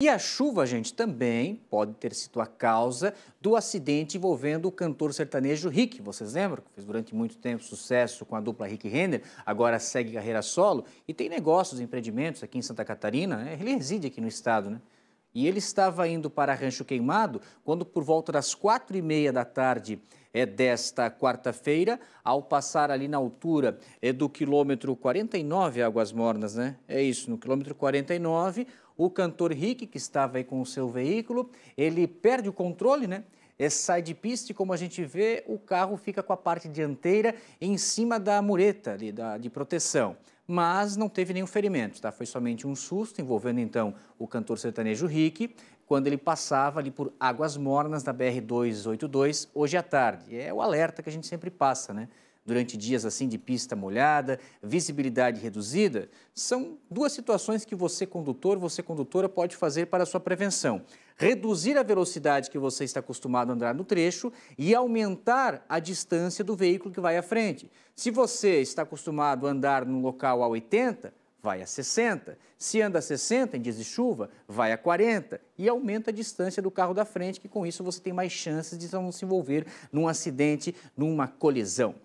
E a chuva, gente, também pode ter sido a causa do acidente envolvendo o cantor sertanejo Rick. Vocês lembram? Fez durante muito tempo sucesso com a dupla Rick Renner, agora segue carreira solo e tem negócios, empreendimentos aqui em Santa Catarina. Né? Ele reside aqui no estado, né? e ele estava indo para Rancho Queimado quando, por volta das quatro e meia da tarde é, desta quarta-feira, ao passar ali na altura é, do quilômetro 49, Águas Mornas, né? É isso, no quilômetro 49, o cantor Rick, que estava aí com o seu veículo, ele perde o controle, né? É, sai de pista e, como a gente vê, o carro fica com a parte dianteira em cima da mureta ali, da, de proteção mas não teve nenhum ferimento, tá? Foi somente um susto envolvendo então o cantor sertanejo Rick, quando ele passava ali por Águas Mornas na BR 282 hoje à tarde. É o alerta que a gente sempre passa, né? durante dias assim de pista molhada, visibilidade reduzida, são duas situações que você condutor, você condutora pode fazer para a sua prevenção. Reduzir a velocidade que você está acostumado a andar no trecho e aumentar a distância do veículo que vai à frente. Se você está acostumado a andar num local a 80, vai a 60. Se anda a 60 em dias de chuva, vai a 40 e aumenta a distância do carro da frente, que com isso você tem mais chances de não se envolver num acidente, numa colisão.